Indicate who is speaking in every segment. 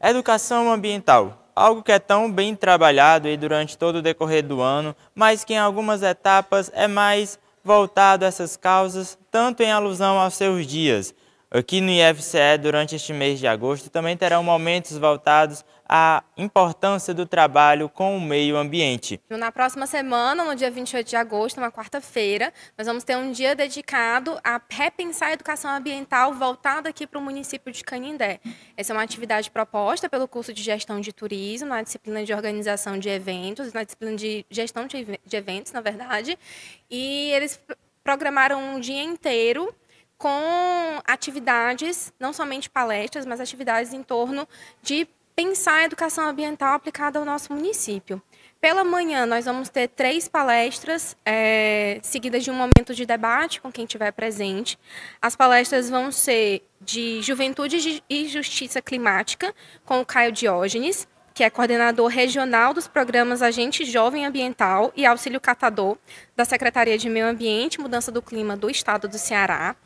Speaker 1: Educação ambiental. Algo que é tão bem trabalhado e durante todo o decorrer do ano, mas que em algumas etapas é mais voltado a essas causas, tanto em alusão aos seus dias, Aqui no IFCE, durante este mês de agosto, também terão momentos voltados à importância do trabalho com o meio ambiente.
Speaker 2: Na próxima semana, no dia 28 de agosto, uma quarta-feira, nós vamos ter um dia dedicado a repensar a educação ambiental voltada aqui para o município de Canindé. Essa é uma atividade proposta pelo curso de gestão de turismo, na disciplina de organização de eventos, na disciplina de gestão de eventos, na verdade, e eles programaram um dia inteiro com atividades, não somente palestras, mas atividades em torno de pensar a educação ambiental aplicada ao nosso município. Pela manhã, nós vamos ter três palestras, é, seguidas de um momento de debate com quem estiver presente. As palestras vão ser de Juventude e Justiça Climática, com o Caio Diógenes que é coordenador regional dos programas Agente Jovem Ambiental e Auxílio Catador da Secretaria de Meio Ambiente e Mudança do Clima do Estado do Ceará.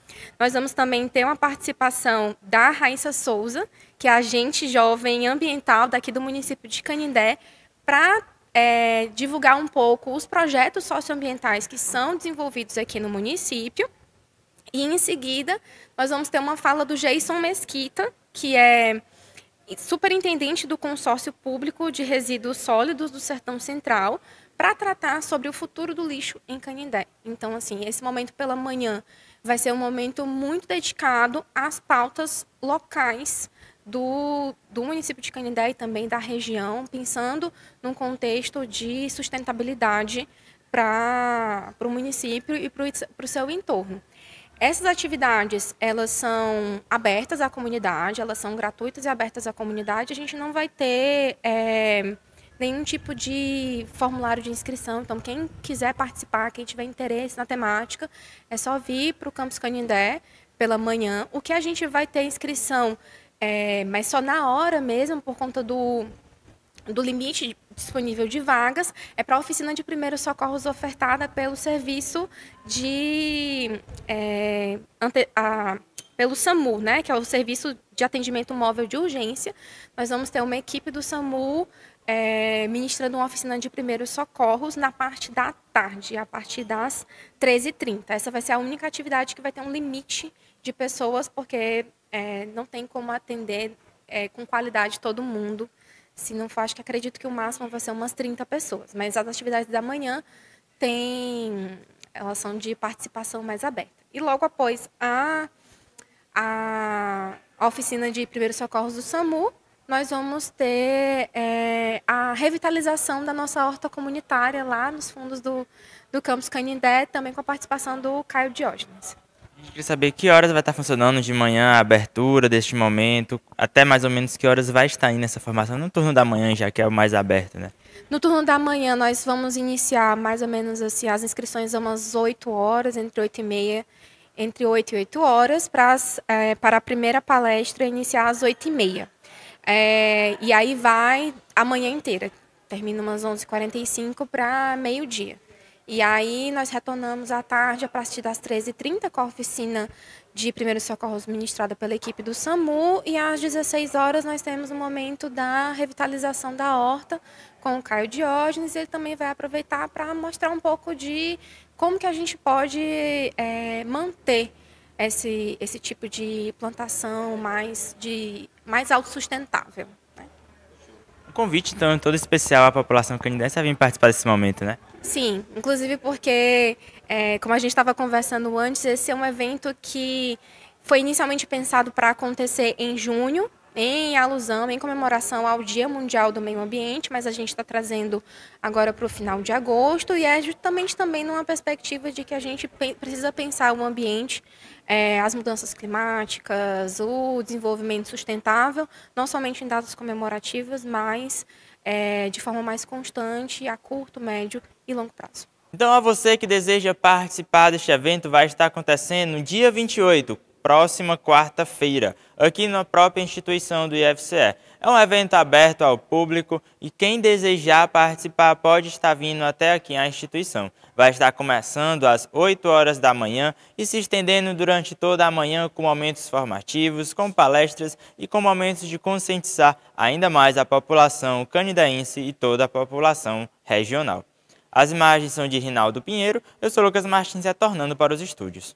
Speaker 2: Nós vamos também ter uma participação da Raíssa Souza, que é agente jovem ambiental daqui do município de Canindé, para é, divulgar um pouco os projetos socioambientais que são desenvolvidos aqui no município. E em seguida, nós vamos ter uma fala do Jason Mesquita, que é superintendente do Consórcio Público de Resíduos Sólidos do Sertão Central, para tratar sobre o futuro do lixo em Canindé. Então, assim, esse momento pela manhã vai ser um momento muito dedicado às pautas locais do, do município de Canindé e também da região, pensando num contexto de sustentabilidade para o município e para o seu entorno. Essas atividades, elas são abertas à comunidade, elas são gratuitas e abertas à comunidade. A gente não vai ter é, nenhum tipo de formulário de inscrição. Então, quem quiser participar, quem tiver interesse na temática, é só vir para o Campus Canindé pela manhã. O que a gente vai ter inscrição, é, mas só na hora mesmo, por conta do do limite disponível de vagas é para a oficina de primeiros socorros ofertada pelo serviço de é, ante, a, pelo SAMU, né, que é o serviço de atendimento móvel de urgência. Nós vamos ter uma equipe do SAMU é, ministrando uma oficina de primeiros socorros na parte da tarde, a partir das 13h30. Essa vai ser a única atividade que vai ter um limite de pessoas, porque é, não tem como atender é, com qualidade todo mundo se não for, acho que acredito que o máximo vai ser umas 30 pessoas. Mas as atividades da manhã têm, elas são de participação mais aberta. E logo após a, a, oficina de primeiros socorros do SAMU, nós vamos ter é, a revitalização da nossa horta comunitária lá nos fundos do, do campus Canindé, também com a participação do Caio Diógenes
Speaker 1: gente queria saber que horas vai estar funcionando de manhã a abertura deste momento, até mais ou menos que horas vai estar indo essa formação no turno da manhã, já que é o mais aberto, né?
Speaker 2: No turno da manhã nós vamos iniciar mais ou menos assim as inscrições umas 8 horas, entre 8 e meia, entre 8 e 8 horas, para, é, para a primeira palestra iniciar às 8 e meia. É, e aí vai a manhã inteira, termina umas 11h45 para meio-dia. E aí nós retornamos à tarde, a partir das 13h30, com a oficina de primeiros socorros ministrada pela equipe do SAMU. E às 16 horas nós temos o momento da revitalização da horta com o Caio Diógenes. Ele também vai aproveitar para mostrar um pouco de como que a gente pode é, manter esse, esse tipo de plantação mais, de, mais autossustentável.
Speaker 1: Um convite, então, todo especial à população canidense a vir participar desse momento, né?
Speaker 2: Sim, inclusive porque, é, como a gente estava conversando antes, esse é um evento que foi inicialmente pensado para acontecer em junho, em alusão, em comemoração ao Dia Mundial do Meio Ambiente, mas a gente está trazendo agora para o final de agosto e é justamente também numa perspectiva de que a gente precisa pensar o ambiente, é, as mudanças climáticas, o desenvolvimento sustentável, não somente em datas comemorativas, mas é, de forma mais constante, a curto, médio e longo
Speaker 1: prazo. Então, a você que deseja participar deste evento, vai estar acontecendo no dia 28, próxima quarta-feira, aqui na própria instituição do IFCE. É um evento aberto ao público e quem desejar participar pode estar vindo até aqui à instituição. Vai estar começando às 8 horas da manhã e se estendendo durante toda a manhã com momentos formativos, com palestras e com momentos de conscientizar ainda mais a população canidaense e toda a população regional. As imagens são de Rinaldo Pinheiro, eu sou Lucas Martins retornando para os estúdios.